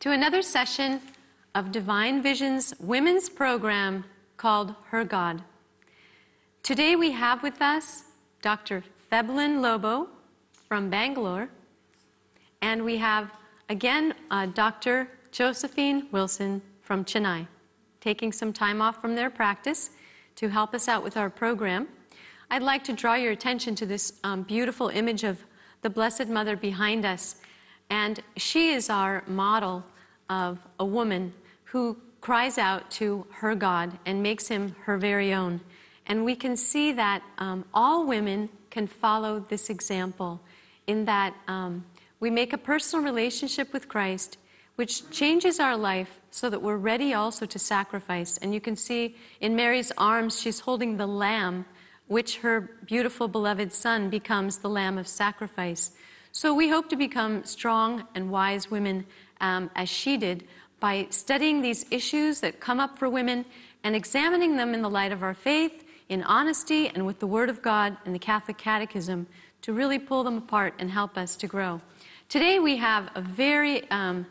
to another session of Divine Vision's women's program called Her God. Today we have with us Dr. Feblin Lobo from Bangalore, and we have again uh, Dr. Josephine Wilson from Chennai, taking some time off from their practice to help us out with our program. I'd like to draw your attention to this um, beautiful image of the Blessed Mother behind us. And she is our model of a woman who cries out to her God and makes him her very own. And we can see that um, all women can follow this example in that um, we make a personal relationship with Christ, which changes our life so that we're ready also to sacrifice. And you can see in Mary's arms, she's holding the lamb, which her beautiful beloved son becomes the lamb of sacrifice. So we hope to become strong and wise women um, as she did by studying these issues that come up for women and examining them in the light of our faith, in honesty, and with the Word of God and the Catholic Catechism to really pull them apart and help us to grow. Today we have a very, um,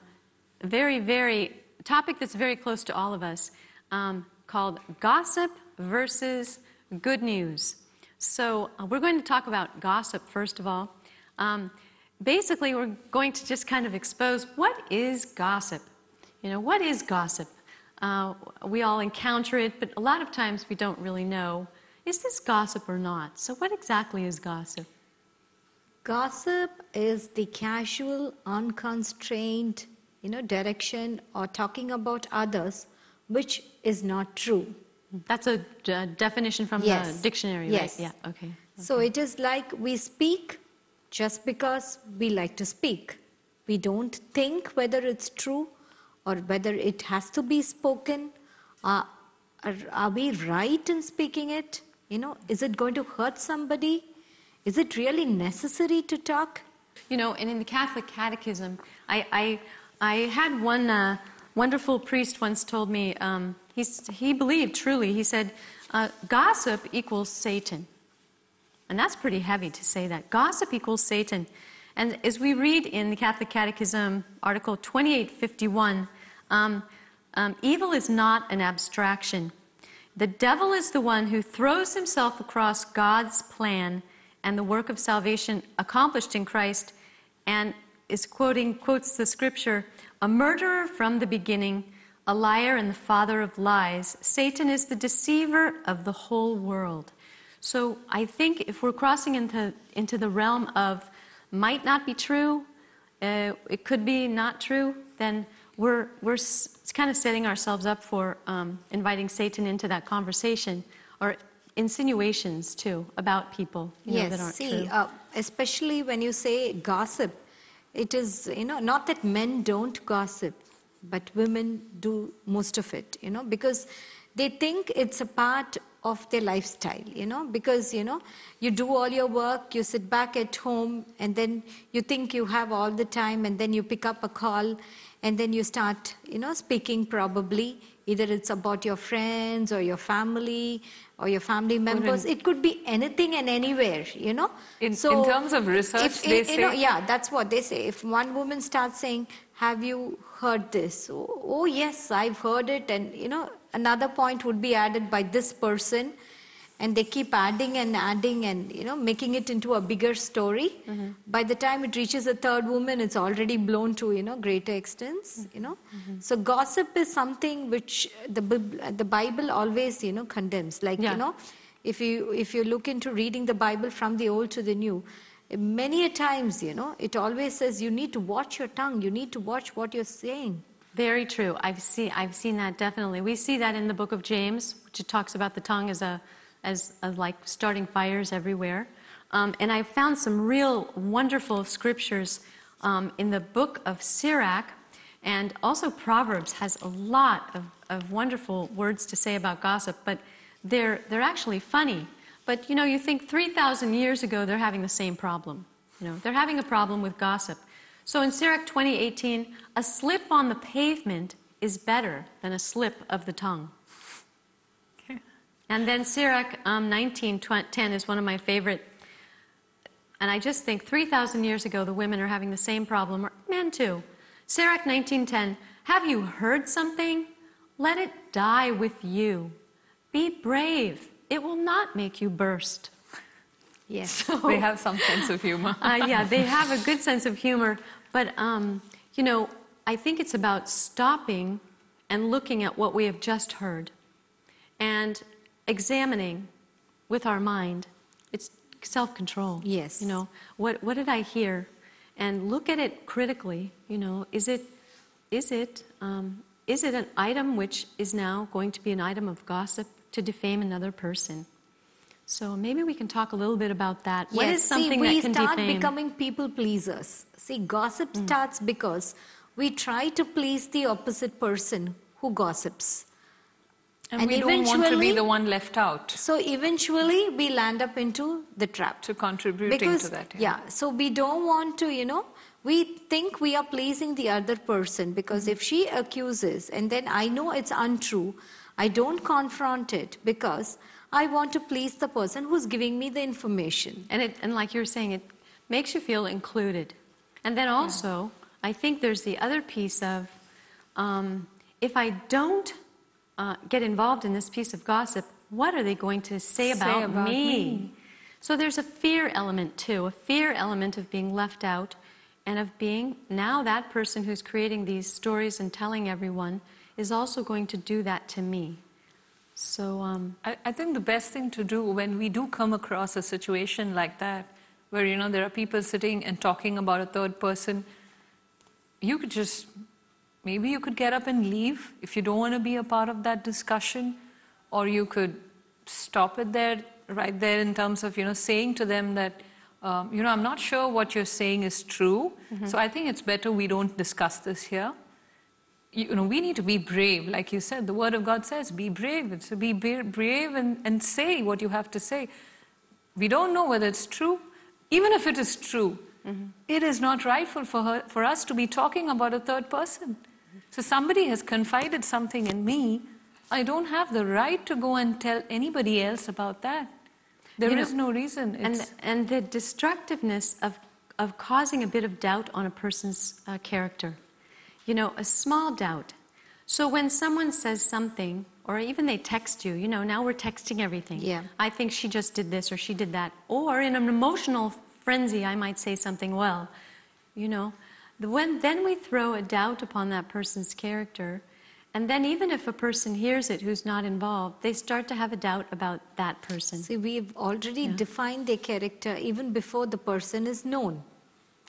very, very topic that's very close to all of us um, called gossip versus good news. So uh, we're going to talk about gossip first of all. Um, basically, we're going to just kind of expose what is gossip. You know, what is gossip? Uh, we all encounter it, but a lot of times we don't really know is this gossip or not? So, what exactly is gossip? Gossip is the casual, unconstrained, you know, direction or talking about others which is not true. That's a d- uh, definition from yes. the dictionary, yes. Yeah, okay. okay. So it is like we speak just because we like to speak. We don't think whether it's true or whether it has to be spoken. Uh, are, are we right in speaking it? You know, is it going to hurt somebody? Is it really necessary to talk? You know, and in the Catholic Catechism, I, I, I had one uh, wonderful priest once told me, um, he, he believed truly, he said, uh, gossip equals Satan. And that's pretty heavy to say that. Gossip equals Satan. And as we read in the Catholic Catechism, Article 2851, um, um, evil is not an abstraction. The devil is the one who throws himself across God's plan and the work of salvation accomplished in Christ and is quoting, quotes the scripture, a murderer from the beginning, a liar and the father of lies. Satan is the deceiver of the whole world. So I think if we're crossing into, into the realm of might not be true, uh, it could be not true, then we're, we're kind of setting ourselves up for um, inviting Satan into that conversation or insinuations too about people yes, know, that aren't see, true. Uh, especially when you say gossip, it is you know not that men don't gossip, but women do most of it. You know because they think it's a part of their lifestyle, you know, because, you know, you do all your work, you sit back at home, and then you think you have all the time, and then you pick up a call, and then you start, you know, speaking probably. Either it's about your friends or your family or your family members. It could be anything and anywhere, you know. In, so in terms of research, if, they say... Know, yeah, that's what they say. If one woman starts saying, have you heard this? Oh, oh yes, I've heard it. And, you know, another point would be added by this person and they keep adding and adding and you know making it into a bigger story mm-hmm. by the time it reaches a third woman it's already blown to you know greater extents you know mm-hmm. so gossip is something which the the bible always you know condemns like yeah. you know if you if you look into reading the bible from the old to the new many a times you know it always says you need to watch your tongue you need to watch what you're saying very true. I've seen, I've seen that definitely. We see that in the book of James, which talks about the tongue as, a, as a, like starting fires everywhere. Um, and I found some real wonderful scriptures um, in the book of Sirach, and also Proverbs has a lot of, of wonderful words to say about gossip, but they're, they're actually funny. But you know, you think 3,000 years ago they're having the same problem. You know, they're having a problem with gossip. So in CEREC 2018, a slip on the pavement is better than a slip of the tongue. Okay. And then CEREC um, 1910 is one of my favorite. And I just think 3,000 years ago, the women are having the same problem, or men too. CEREC 1910 Have you heard something? Let it die with you. Be brave. It will not make you burst. Yes, so, they have some sense of humor. uh, yeah, they have a good sense of humor. But, um, you know, I think it's about stopping and looking at what we have just heard and examining with our mind. It's self control. Yes. You know, what, what did I hear? And look at it critically. You know, is it, is it, um, is it an item which is now going to be an item of gossip to defame another person? So maybe we can talk a little bit about that. Yes. What is something See, that can defame? We start becoming people pleasers. See, gossip mm. starts because we try to please the opposite person who gossips. And, and we don't want to be the one left out. So eventually we land up into the trap. To contribute to that. Yeah. yeah. So we don't want to, you know, we think we are pleasing the other person because mm-hmm. if she accuses and then I know it's untrue, I don't confront it because I want to please the person who's giving me the information. And, it, and like you're saying, it makes you feel included. And then also, yeah. I think there's the other piece of um, if I don't uh, get involved in this piece of gossip, what are they going to say about, say about me? me? So there's a fear element too, a fear element of being left out and of being now that person who's creating these stories and telling everyone is also going to do that to me. So um, I, I, think the best thing to do when we do come across a situation like that, where you know there are people sitting and talking about a third person, you could just maybe you could get up and leave if you don't want to be a part of that discussion, or you could stop it there, right there, in terms of you know saying to them that. Um, you know, I'm not sure what you're saying is true, mm-hmm. so I think it's better we don't discuss this here you know, we need to be brave. Like you said, the Word of God says, be brave. So be brave and, and say what you have to say. We don't know whether it's true. Even if it is true, mm-hmm. it is not rightful for, her, for us to be talking about a third person. So somebody has confided something in me. I don't have the right to go and tell anybody else about that. There you is know, no reason. It's... And, and the destructiveness of, of causing a bit of doubt on a person's uh, character you know, a small doubt. So when someone says something, or even they text you, you know, now we're texting everything. Yeah. I think she just did this or she did that. Or in an emotional frenzy, I might say something, well, you know. When, then we throw a doubt upon that person's character. And then, even if a person hears it who's not involved, they start to have a doubt about that person. See, we've already yeah. defined their character even before the person is known.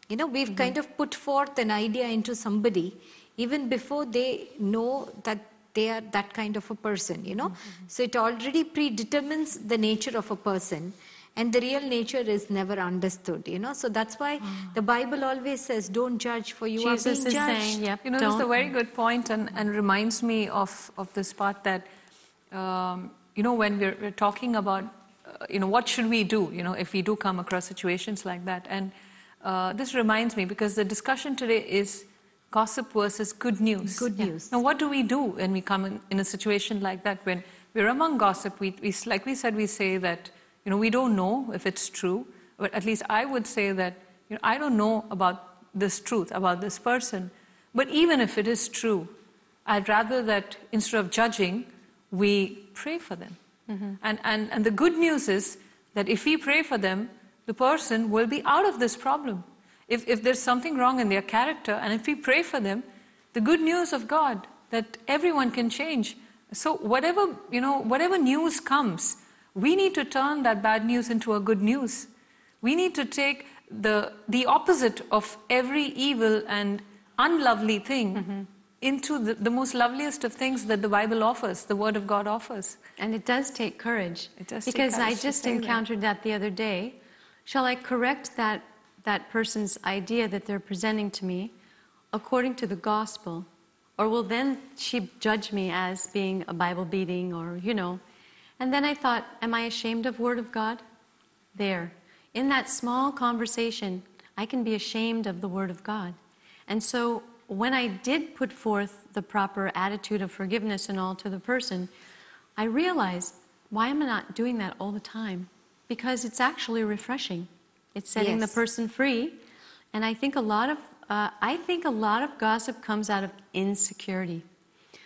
You know, we've mm-hmm. kind of put forth an idea into somebody even before they know that they are that kind of a person, you know. Mm-hmm. So it already predetermines the nature of a person and the real nature is never understood you know so that's why mm. the bible always says don't judge for you Jesus are being is judged saying, yep, you know this a very good point and, and reminds me of, of this part that um, you know when we're, we're talking about uh, you know what should we do you know if we do come across situations like that and uh, this reminds me because the discussion today is gossip versus good news. Good yeah. news. Now, what do we do when we come in, in a situation like that when we're among gossip? We, we, like we said, we say that you know we don't know if it's true, but at least I would say that you know I don't know about this truth about this person, but even if it is true, I'd rather that instead of judging, we pray for them. Mm-hmm. And, and, and the good news is that if we pray for them, the person will be out of this problem. If, if there's something wrong in their character, and if we pray for them, the good news of God that everyone can change. So whatever you know, whatever news comes, we need to turn that bad news into a good news. We need to take the the opposite of every evil and unlovely thing mm-hmm into the, the, most loveliest of things that the Bible offers, the Word of God offers. And it does take courage. It does because I just encountered that. that the other day shall I correct that, that person's idea that they're presenting to me according to the gospel? Or will then she judge me as being a Bible beating or, you know? And then I thought, am I ashamed of Word of God? There. In that small conversation, I can be ashamed of the Word of God. And so when I did put forth the proper attitude of forgiveness and all to the person, I realized, why am I not doing that all the time? because it's actually refreshing. It's setting yes. the person free. And I think a lot of uh, I think a lot of gossip comes out of insecurity.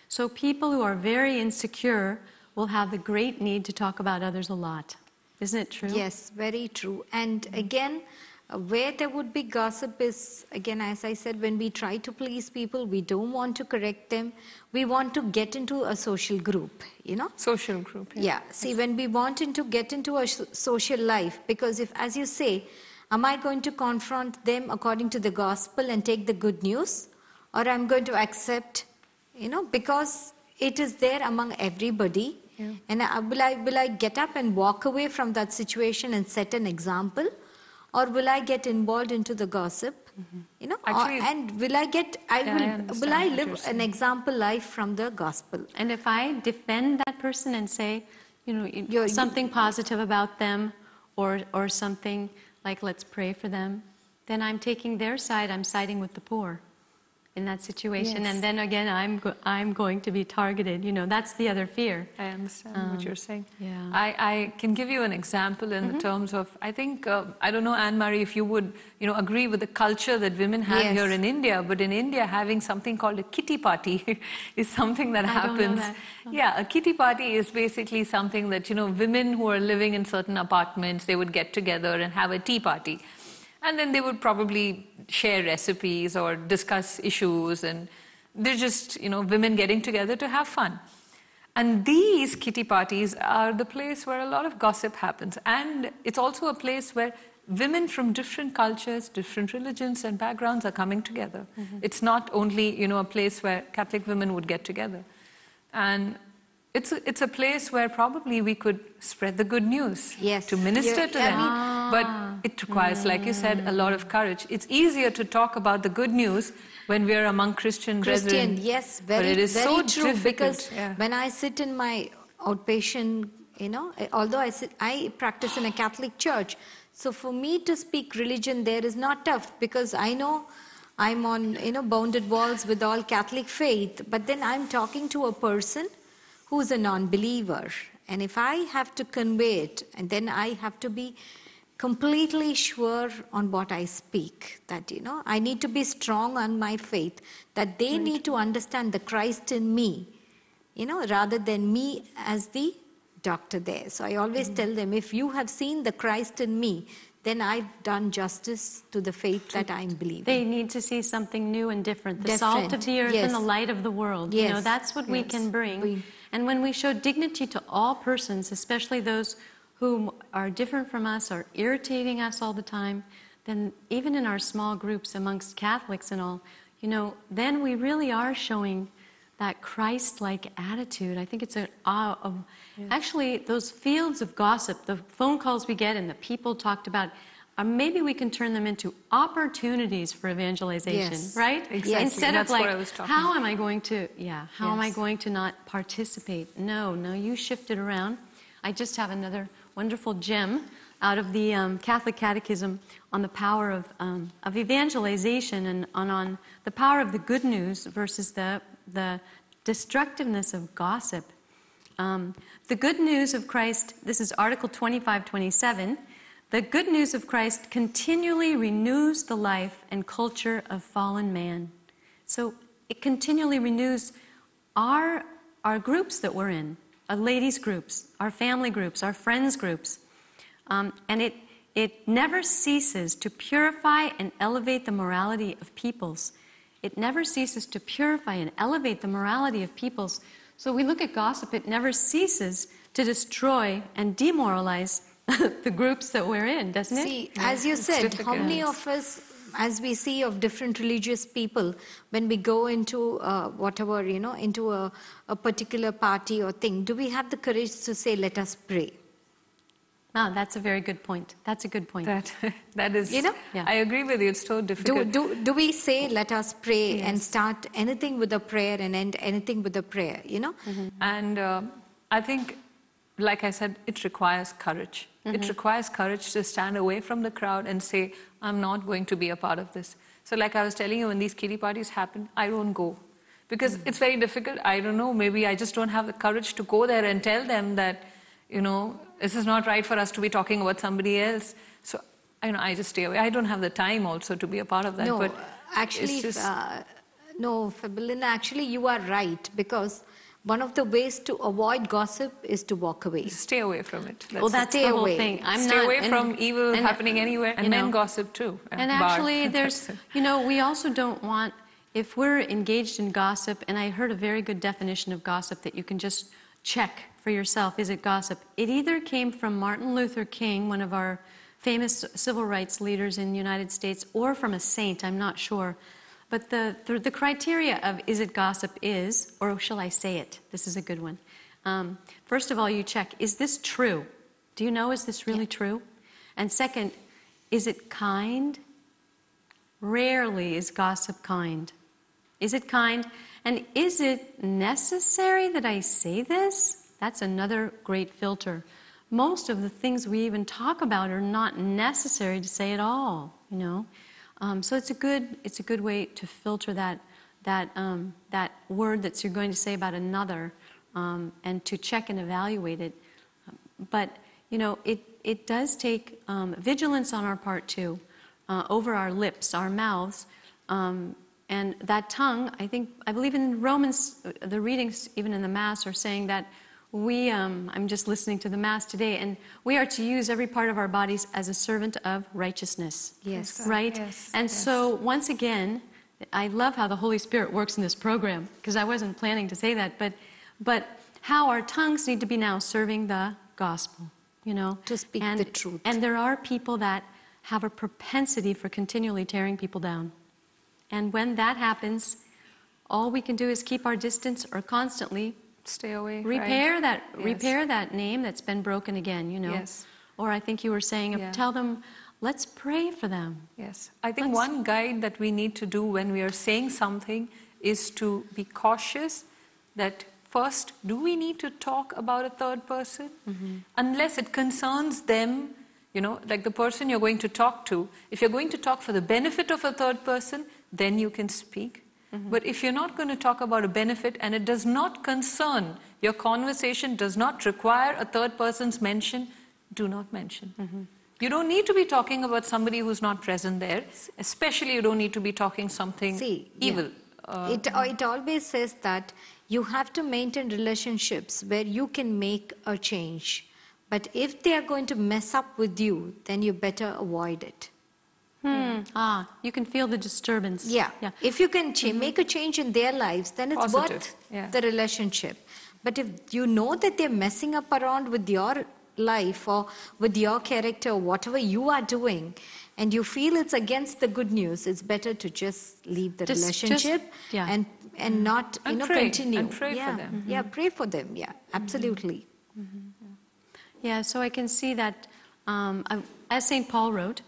So people who are very insecure will have the great need to talk about others a lot. Isn't it true? Yes, very true. And mm-hmm. again, uh, where there would be gossip is, again, as I said, when we try to please people, we don't want to correct them. We want to get into a social group, you know? Social group, yeah. yeah. See, when we want to get into a social life, because if, as you say, am I going to confront them according to the gospel and take the good news? Or I'm going to accept, you know, because it is there among everybody. Yeah. And I, uh, will, I, will I get up and walk away from that situation and set an example? or will I get involved into the gossip? Mm -hmm. You know, Actually, or, and will I get? I yeah, will. I will I live an example life from the gospel? And if I defend that person and say, you know, You're, something you, positive about them, or or something like let's pray for them, then I'm taking their side. I'm siding with the poor in that situation. Yes. And then again, I'm, go- I'm going to be targeted. You know, that's the other fear. I understand um, what you're saying. Yeah. I, I can give you an example in mm-hmm. terms of, I think, uh, I don't know, Anne-Marie, if you would, you know, agree with the culture that women have yes. here in India, but in India, having something called a kitty party is something that I happens. That. Okay. Uh-huh. Yeah, a kitty party is basically something that, you know, women who are living in certain apartments, they would get together and have a tea party. And then they would probably share recipes or discuss issues. And they're just, you know, women getting together to have fun. And these kitty parties are the place where a lot of gossip happens. And it's also a place where women from different cultures, different religions, and backgrounds are coming together. Mm-hmm. It's not only, you know, a place where Catholic women would get together. And it's a, it's a place where probably we could spread the good news yes. to minister yeah, to yeah, them. I mean, but it requires, like you said, a lot of courage. It's easier to talk about the good news when we are among Christian Christian, brethren, yes, very, but it is very so true. Difficult. Because yeah. when I sit in my outpatient, you know, eh, although I sit, I practice in a Catholic church, so for me to speak religion there is not tough because I know. I'm on, you know, bounded walls with all Catholic faith, but then I'm talking to a person who's a non-believer, and if I have to convey it, and then I have to be completely sure on what I speak. That, you know, I need to be strong on my faith, that they right. need to understand the Christ in me, you know, rather than me as the doctor there. So I always mm-hmm. tell them if you have seen the Christ in me, then I've done justice to the faith that I'm believing. They need to see something new and different. The different. salt of the earth yes. and the light of the world. Yes. You know, that's what yes. we can bring. We... And when we show dignity to all persons, especially those who are different from us, are irritating us all the time, then even in our small groups amongst Catholics and all, you know, then we really are showing that Christ like attitude. I think it's an awe of yeah. actually those fields of gossip, the phone calls we get and the people talked about. Uh, maybe we can turn them into opportunities for evangelization, yes. right? Exactly. Instead That's of like, how about. am I going to, yeah, how yes. am I going to not participate? No, no, you shifted around. I just have another wonderful gem out of the um, Catholic Catechism on the power of, um, of evangelization and on, on the power of the good news versus the, the destructiveness of gossip. Um, the good news of Christ, this is Article 25 27. The good news of Christ continually renews the life and culture of fallen man. So it continually renews our, our groups that we're in. Our uh, ladies' groups, our family groups, our friends' groups. Um, and it, it never ceases to purify and elevate the morality of peoples. It never ceases to purify and elevate the morality of peoples. So we look at gossip, it never ceases to destroy and demoralize the groups that we're in, doesn't it? See, as you said, how many of us as we see of different religious people, when we go into uh, whatever, you know, into a, a particular party or thing, do we have the courage to say, let us pray? Now, that's a very good point. That's a good point. That, that is, you know, yeah. I agree with you. It's so difficult. Do, do, do we say, let us pray yes. and start anything with a prayer and end anything with a prayer, you know? Mm-hmm. And uh, I think like I said, it requires courage. Mm-hmm. It requires courage to stand away from the crowd and say, I'm not going to be a part of this. So, like I was telling you, when these kiddie parties happen, I don't go. Because mm-hmm. it's very difficult. I don't know. Maybe I just don't have the courage to go there and tell them that, you know, this is not right for us to be talking about somebody else. So, you know, I just stay away. I don't have the time also to be a part of that. No, but actually, just... uh, no, Fabulina, actually, you are right because one of the ways to avoid gossip is to walk away. Stay away from it. Oh, that's that's the whole away. thing. I'm Stay not, away and, from evil and, happening anywhere, and then gossip too. And, and actually, there's, you know, we also don't want, if we're engaged in gossip, and I heard a very good definition of gossip that you can just check for yourself is it gossip? It either came from Martin Luther King, one of our famous civil rights leaders in the United States, or from a saint, I'm not sure. But the, the, the, criteria of is it gossip is, or shall I say it? This is a good one. Um, first of all, you check is this true? Do you know, is this really yeah. true? And second, is it kind? Rarely is gossip kind. Is it kind? And is it necessary that I say this? That's another great filter. Most of the things we even talk about are not necessary to say at all, you know. Um, so it's a good it's a good way to filter that that um, that word that you're going to say about another um, and to check and evaluate it. But you know it it does take um, vigilance on our part too, uh, over our lips, our mouths. Um, and that tongue, I think, I believe in Romans, uh, the readings even in the Mass are saying that we, um, I'm just listening to the Mass today, and we are to use every part of our bodies as a servant of righteousness. Yes. Right? Yes. And yes. so, once again, I love how the Holy Spirit works in this program, because I wasn't planning to say that, but, but how our tongues need to be now serving the gospel, you know? To speak and, the truth. And there are people that have a propensity for continually tearing people down. And when that happens, all we can do is keep our distance or constantly stay away. Repair right? that. Yes. Repair that name that's been broken again. You know. Yes. Or I think you were saying, yeah. tell them, let's pray for them. Yes. I think let's... one guide that we need to do when we are saying something is to be cautious. That first, do we need to talk about a third person? Mm-hmm. Unless it concerns them. You know, like the person you're going to talk to, if you're going to talk for the benefit of a third person, then you can speak. Mm-hmm. But if you're not going to talk about a benefit and it does not concern, your conversation does not require a third person's mention, do not mention. Mm-hmm. You don't need to be talking about somebody who's not present there, especially you don't need to be talking something See, evil. Yeah. Uh, it, uh, it always says that you have to maintain relationships where you can make a change. But if they are going to mess up with you, then you better avoid it. Hmm. Ah, you can feel the disturbance. Yeah. yeah. If you can cha- mm-hmm. make a change in their lives, then it's Positive. worth yeah. the relationship. But if you know that they're messing up around with your life or with your character, or whatever you are doing, and you feel it's against the good news, it's better to just leave the just, relationship just, yeah. and and mm-hmm. not and you know pray, continue. And pray yeah. for them. Mm-hmm. Yeah, pray for them. Yeah, mm-hmm. absolutely. Mm-hmm. Yeah. yeah. So I can see that. Um, I, as Saint Paul wrote,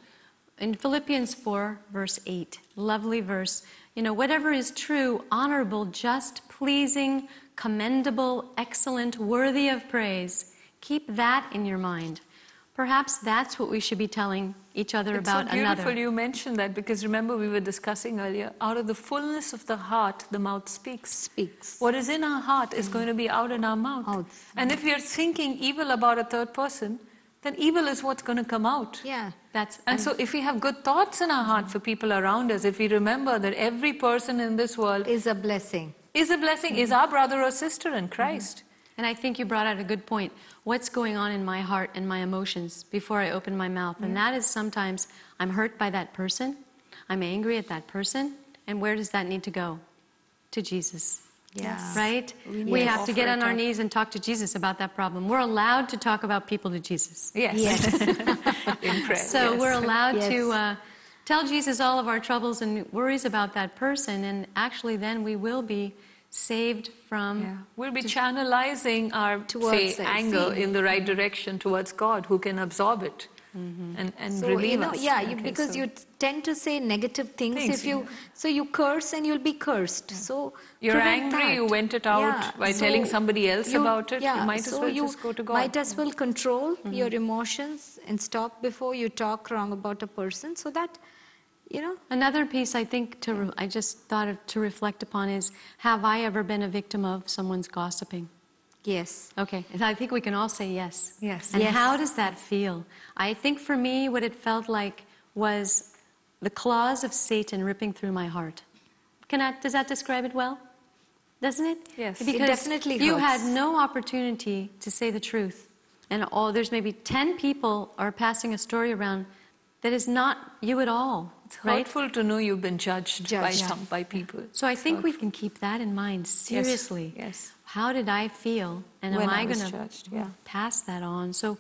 in Philippians 4, verse 8, lovely verse, you know, whatever is true, honorable, just, pleasing, commendable, excellent, worthy of praise, keep that in your mind. Perhaps that's what we should be telling each other it's about so beautiful another. you mentioned that because remember we were discussing earlier out of the fullness of the heart the mouth speaks speaks what is in our heart is going to be out in our mouth out. and if we are thinking evil about a third person then evil is what's going to come out. Yeah, that's. And, so, if we have good thoughts in our heart for people around us, if we remember that every person in this world is a blessing, is a blessing, mm-hmm. is our brother or sister in Christ. Mm-hmm. And I think you brought out a good point. What's going on in my heart and my emotions before I open my mouth? Mm-hmm. And that is sometimes I'm hurt by that person, I'm angry at that person, and where does that need to go? To Jesus. Yes. Right? We, we have to get on our knees and talk to Jesus about that problem. We're allowed to talk about people to Jesus. Yes. yes. so yes. we're allowed yes. to uh, tell Jesus all of our troubles and worries about that person, and actually then we will be saved from. Yeah. We'll be channelizing our say, anger in the right direction towards God, who can absorb it. Mm -hmm. and, and so, relieve you know, us. Yeah, okay, you, because so. you tend to say negative things, if you yeah. so you curse and you'll be cursed. Yeah. So you're angry. That. You went it out yeah. by so telling somebody else you, about it. Yeah, you might as so well you just go to God. Might as well control mm -hmm. your emotions and stop before you talk wrong about a person, so that. You know? Another piece I think to I just thought of to reflect upon is have I ever been a victim of someone's gossiping? Yes. Okay. And I think we can all say yes. Yes. And yes. how does that feel? I think for me, what it felt like was the claws of Satan ripping through my heart. Can I, does that describe it well? Doesn't it? Yes. Because it definitely you hurts. had no opportunity to say the truth. And all there's maybe 10 people are passing a story around that is not you at all. It's hurtful right? to know you've been judged, judged. by yeah. some by people. So I it's think hurtful. we can keep that in mind seriously. yes. yes how did I feel? And when am I, going to yeah. pass that on? So,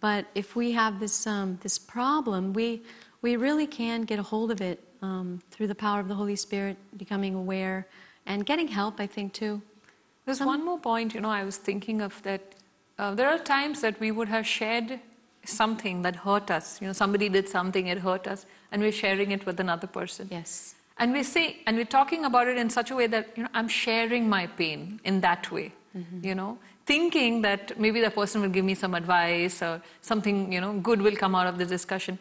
but if we have this um, this problem, we we really can get a hold of it um, through the power of the Holy Spirit, becoming aware and getting help. I think too. There's Some, one more point. You know, I was thinking of that. Uh, there are times that we would have shared something that hurt us. You know, somebody did something, it hurt us, and we're sharing it with another person. Yes. And we say, and we're talking about it in such a way that, you know, I'm sharing my pain in that way, mm-hmm. you know, thinking that maybe the person will give me some advice or something, you know, good will come out of the discussion.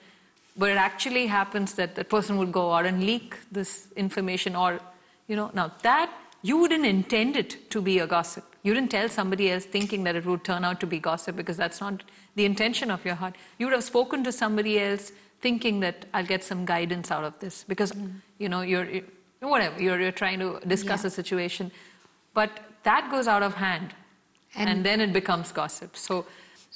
But it actually happens that the person would go out and leak this information or, you know, now that you wouldn't intend it to be a gossip. You didn't tell somebody else thinking that it would turn out to be gossip because that's not the intention of your heart. You would have spoken to somebody else thinking that I'll get some guidance out of this because mm. you know you're, you're whatever you're, you're, trying to discuss yeah. a situation, but that goes out of hand, and, and then it becomes gossip. So.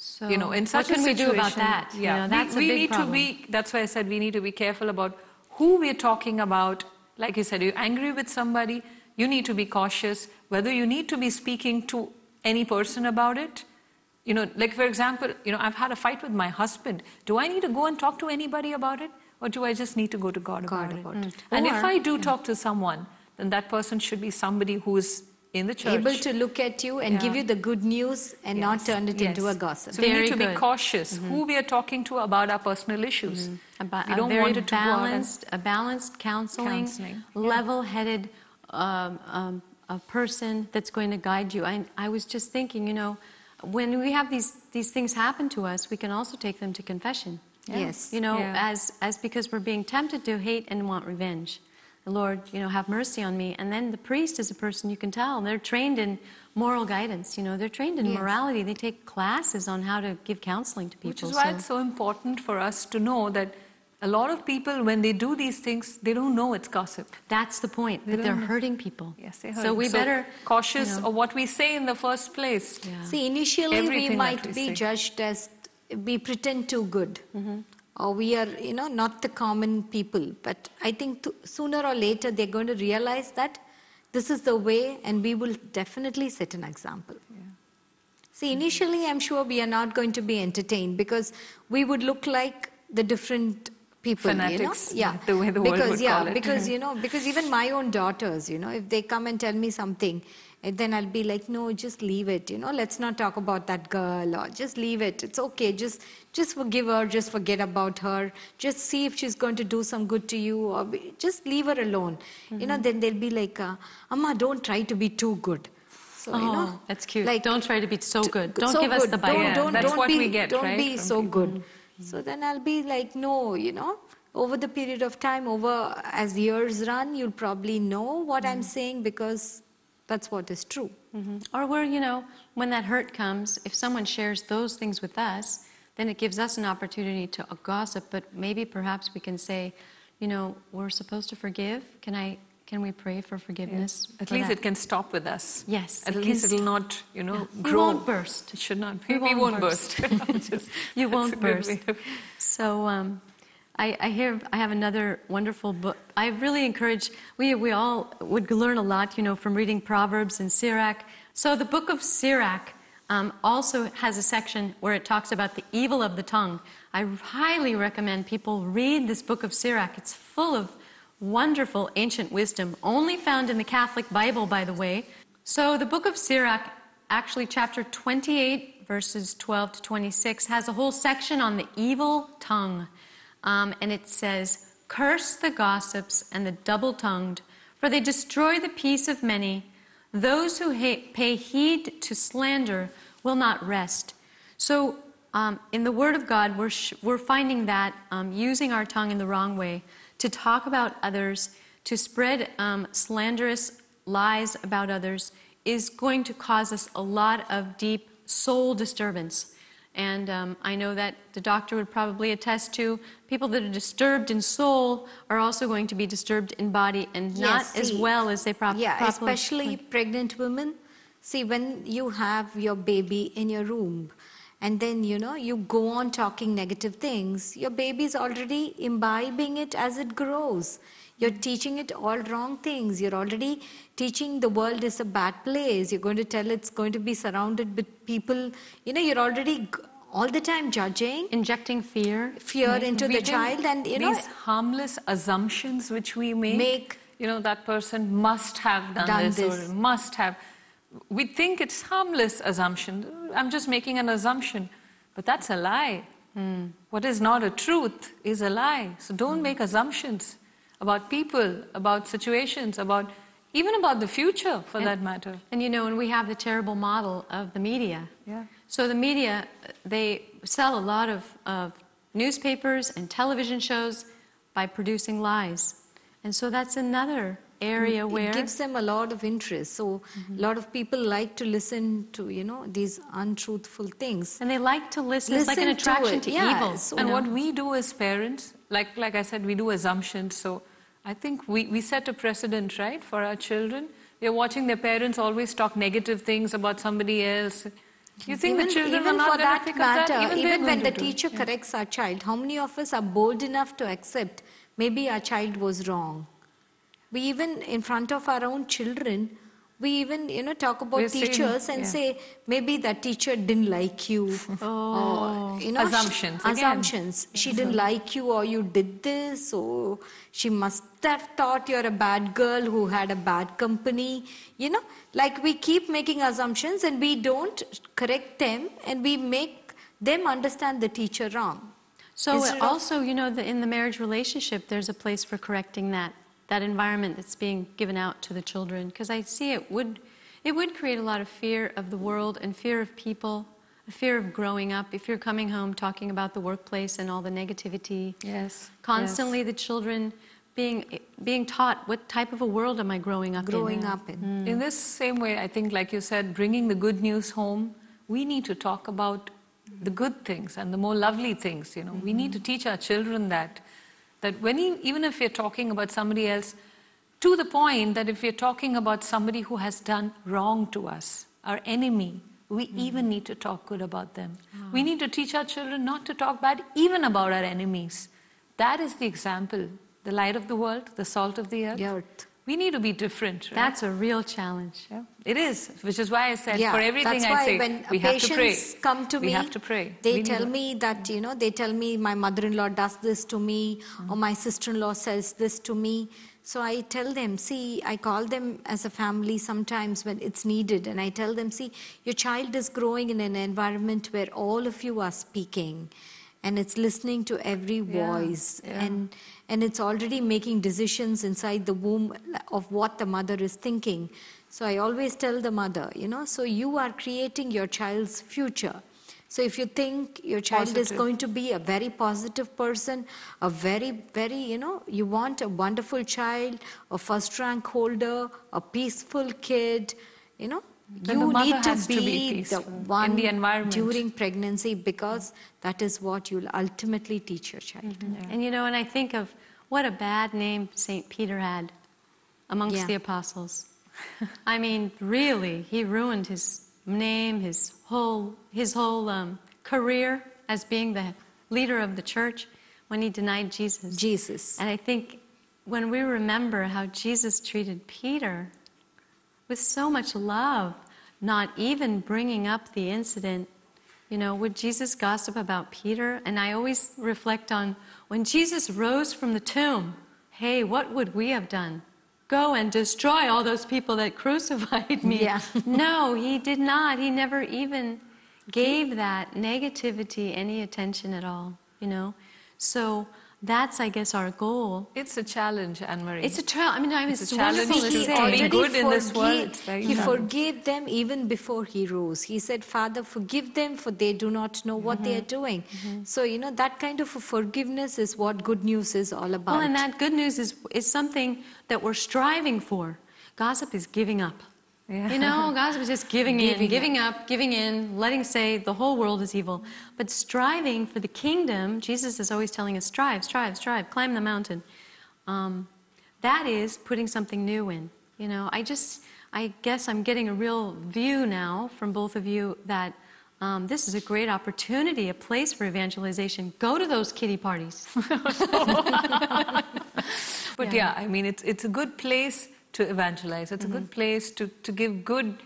So, you know, in such what can we do about that? Yeah, you know, that's we, we need problem. to be. That's why I said we need to be careful about who we're talking about. Like you said, you're angry with somebody. You need to be cautious whether you need to be speaking to any person about it you know, like for example, you know, I've had a fight with my husband. Do I need to go and talk to anybody about it? Or do I just need to go to God, God. about it? Mm. And or, if I do yeah. talk to someone, then that person should be somebody who's in the church. Able to look at you and yeah. give you the good news and yes. not turn it yes. into a gossip. So Very we need to good. be cautious mm-hmm. who we are talking to about our personal issues. Mm-hmm. About, we don't want it to balanced, a balanced counseling, counseling. level-headed um, um, a person that's going to guide you. I, I was just thinking, you know, when we have these, these things happen to us, we can also take them to confession. Yeah. Yes. You know, yeah. as, as because we're being tempted to hate and want revenge. The Lord, you know, have mercy on me. And then the priest is a person you can tell. They're trained in moral guidance, you know, they're trained in yes. morality. They take classes on how to give counseling to people. Which is why so. it's so important for us to know that a lot of people, when they do these things, they don't know it's gossip. That's the point, they that they're know. hurting people. Yes, they're hurting. So we so better... Cautious you know. of what we say in the first place. Yeah. See, initially Everything we might we be say. judged as... We pretend too good. Mm-hmm. Or we are, you know, not the common people. But I think th- sooner or later they're going to realize that this is the way and we will definitely set an example. Yeah. See, initially, I'm sure we are not going to be entertained because we would look like the different people Fanatics, you know? yeah the way the world because would yeah call it. because you know because even my own daughters you know if they come and tell me something eh, then i'll be like no just leave it you know let's not talk about that girl or just leave it it's okay just just forgive her just forget about her just see if she's going to do some good to you or be, just leave her alone mm-hmm. you know mm-hmm. then they'll be like uh, amma don't try to be too good so, oh, you know, oh, that's cute. Like, don't try to be so good. Don't so give good. us the bias. Don't, don't, that's don't what be, we get. Don't right? be so people. good. So then I'll be like, no, you know, over the period of time, over as years run, you'll probably know what mm-hmm. I'm saying because that's what is true. Mm-hmm. Or where, you know, when that hurt comes, if someone shares those things with us, then it gives us an opportunity to gossip, but maybe perhaps we can say, you know, we're supposed to forgive. Can I can we pray for forgiveness? Yes. At least that? it can stop with us. Yes. At it least it'll not, you know, yeah. grow. won't burst. It should not. Be. we won't, won't, burst. burst. you won't burst. So um, I, I, hear I have another wonderful book. I really encourage we we all would learn a lot, you know, from reading Proverbs and Sirach. So the book of Sirach um, also has a section where it talks about the evil of the tongue. I highly recommend people read this book of Sirach. It's full of wonderful ancient wisdom, only found in the Catholic Bible, by the way. So the book of Sirach, actually chapter 28, verses 12 to 26, has a whole section on the evil tongue. Um, and it says, Curse the gossips and the double tongued, for they destroy the peace of many. Those who hate, pay heed to slander will not rest. So, um, in the Word of God, we're, sh- we're finding that um, using our tongue in the wrong way to talk about others, to spread um, slanderous lies about others, is going to cause us a lot of deep soul disturbance. And um, I know that the doctor would probably attest to people that are disturbed in soul are also going to be disturbed in body and yes, not see, as well as they probably. Yeah, especially pregnant women. See, when you have your baby in your room, and then you know you go on talking negative things your baby is already imbibing it as it grows you're teaching it all wrong things you're already teaching the world is a bad place you're going to tell it's going to be surrounded with people you know you're already all the time judging injecting fear fear into the child and you know these harmless assumptions which we make make you know that person must have done, done this, this or must have we think it's harmless assumption. I'm just making an assumption, but that's a lie. Mm. What is not a truth is a lie. So don't mm. make assumptions about people, about situations, about even about the future for and, that matter. And you know, and we have the terrible model of the media. Yeah. So the media, they sell a lot of, of newspapers and television shows by producing lies. And so that's another area it where... It gives them a lot of interest. So a mm-hmm. lot of people like to listen to, you know, these untruthful things. And they like to listen. listen it's like an attraction to, to yeah, evil. So, and what we do as parents, like, like I said, we do assumptions. So I think we, we set a precedent, right, for our children. They're watching their parents always talk negative things about somebody else. You think even, the children even are not for that pick matter, that? Even, even when the teacher corrects our child, how many of us are bold enough to accept maybe our child was wrong? We even, in front of our own children, we even you know talk about We're teachers and yeah. say maybe that teacher didn't like you oh. or you know assumptions she, assumptions she didn't like you or you did this or she must have thought you're a bad girl who had a bad company you know like we keep making assumptions and we don't correct them and we make them understand the teacher wrong so also you know the, in the marriage relationship there's a place for correcting that that environment that's being given out to the children because I see it would it would create a lot of fear of the world and fear of people, a fear of growing up. If you're coming home talking about the workplace and all the negativity, yes, constantly yes. the children being being taught what type of a world am I growing up growing in? up in. Mm. In this same way, I think, like you said, bringing the good news home, we need to talk about the good things and the more lovely things. You know, mm-hmm. we need to teach our children that that when he, even if you're talking about somebody else, to the point that if you're talking about somebody who has done wrong to us, our enemy, we mm. even need to talk good about them. Oh. We need to teach our children not to talk bad even about our enemies. That is the example. The light of the world, the salt of the earth. The earth we need to be different. Right? That's a real challenge. Yeah. It is, which is why I said yeah, for everything I say, when we have to pray. come to we me, have to pray. They we tell me that you know, they tell me my mother-in-law does this to me, mm-hmm. or my sister-in-law says this to me. So I tell them, see, I call them as a family sometimes when it's needed, and I tell them, see, your child is growing in an environment where all of you are speaking, and it's listening to every voice, yeah, and and it's already making decisions inside the womb of what the mother is thinking. So I always tell the mother, you know, so you are creating your child's future. So if you think your child positive. is going to be a very positive person, a very, very, you know, you want a wonderful child, a first rank holder, a peaceful kid, you know, you need to be, to be the one the during pregnancy because that is what you'll ultimately teach your child. Mm-hmm. Yeah. And you know, and I think of what a bad name St. Peter had amongst yeah. the apostles. I mean, really, he ruined his name, his whole, his whole um, career as being the leader of the church when he denied Jesus. Jesus. And I think when we remember how Jesus treated Peter, with so much love, not even bringing up the incident. You know, would Jesus gossip about Peter? And I always reflect on when Jesus rose from the tomb, hey, what would we have done? Go and destroy all those people that crucified me. Yeah. no, he did not. He never even gave that negativity any attention at all, you know? So, that's, I guess, our goal. It's a challenge, Anne Marie. It's a challenge. I mean, I was it's a challenge to be good in this world. He forgave them even before he rose. He said, Father, forgive them, for they do not know what mm-hmm. they are mm-hmm. doing. Mm-hmm. So, you know, that kind of forgiveness is what good news is all about. Well, and that good news is, is something that we're striving for. Gossip is giving up. Yeah. You know, God's was just giving, giving in, giving up. giving in, letting say the whole world is evil. But striving for the kingdom, Jesus is always telling us strive, strive, strive, climb the mountain. Um, that is putting something new in. You know, I just, I guess I'm getting a real view now from both of you that um, this is a great opportunity, a place for evangelization. Go to those kiddie parties. but yeah. yeah, I mean, it's, it's a good place to evangelize. It's mm-hmm. a good mm. place to, to give good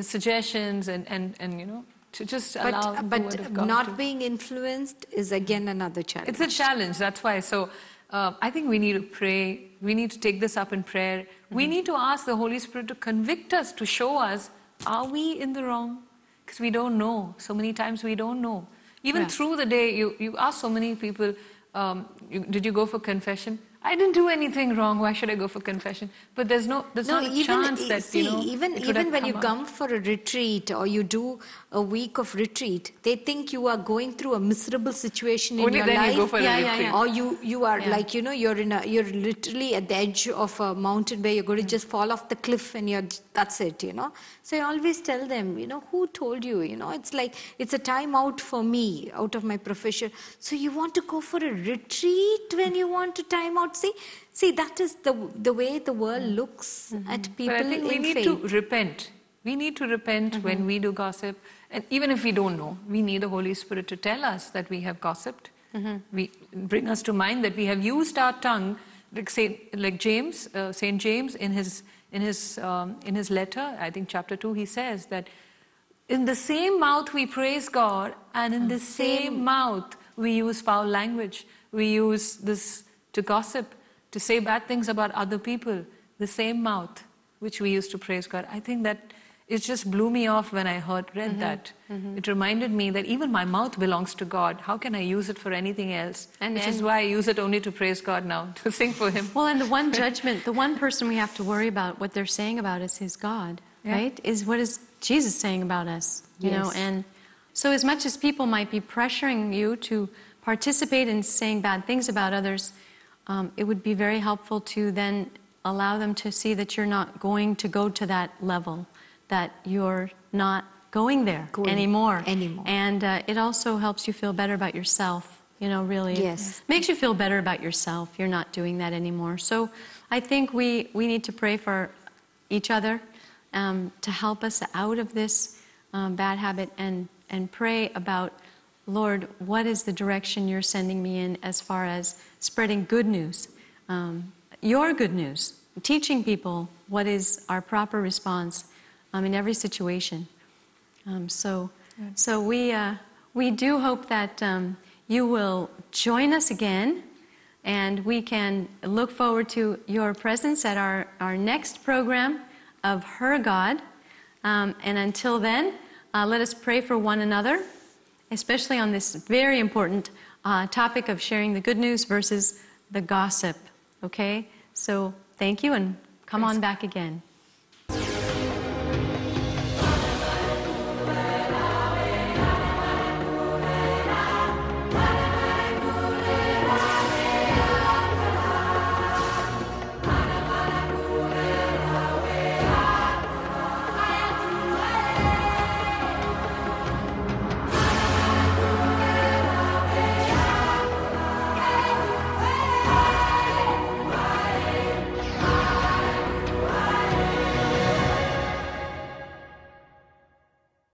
suggestions and, and, and you know, to just but, allow But not to. being influenced is again another challenge. It's a challenge, that's why. So uh, I think we need to pray. We need to take this up in prayer. Mm-hmm. We need to ask the Holy Spirit to convict us, to show us, are we in the wrong? Because we don't know. So many times we don't know. Even yeah. through the day, you, you ask so many people, um, you, did you go for confession? I didn't do anything wrong. Why should I go for confession? But there's no there's no, not a even, chance that see, you know. Even even when come you up. come for a retreat or you do a week of retreat, they think you are going through a miserable situation Only in your life. You yeah, yeah, yeah, Or you you are yeah. like you know you're in a you're literally at the edge of a mountain where you're going to mm. just fall off the cliff and you're that's it. You know. So I always tell them, you know, who told you? You know, it's like it's a time out for me out of my profession. So you want to go for a retreat when you want to time out not see see that is the the way the world looks mm-hmm. at people but I think we need faith. to repent we need to repent mm-hmm. when we do gossip and even if we don't know we need the holy spirit to tell us that we have gossiped mm-hmm. we bring us to mind that we have used our tongue like saint, like james uh, saint james in his in his um, in his letter i think chapter 2 he says that in the same mouth we praise god and in the mm. same mouth we use foul language we use this to gossip, to say bad things about other people, the same mouth which we used to praise God. I think that it just blew me off when I heard read mm-hmm. that. Mm-hmm. It reminded me that even my mouth belongs to God. How can I use it for anything else? And, Which is why I use it only to praise God now, to sing for Him. Well, and the one judgment, the one person we have to worry about, what they're saying about us is God, yeah. right? Is what is Jesus saying about us? You yes. know, and so as much as people might be pressuring you to participate in saying bad things about others, um, it would be very helpful to then allow them to see that you're not going to go to that level, that you're not going there going anymore. Anymore. And uh, it also helps you feel better about yourself. You know, really, yes, makes you feel better about yourself. You're not doing that anymore. So, I think we we need to pray for each other um, to help us out of this um, bad habit and and pray about Lord, what is the direction you're sending me in as far as spreading good news, um, your good news, teaching people what is our proper response um, in every situation. Um, so, so we, uh, we do hope that um, you will join us again and we can look forward to your presence at our, our next program of Her God. Um, and until then, uh, let us pray for one another especially on this very important uh, topic of sharing the good news versus the gossip. Okay? So thank you and come Thanks. on back again.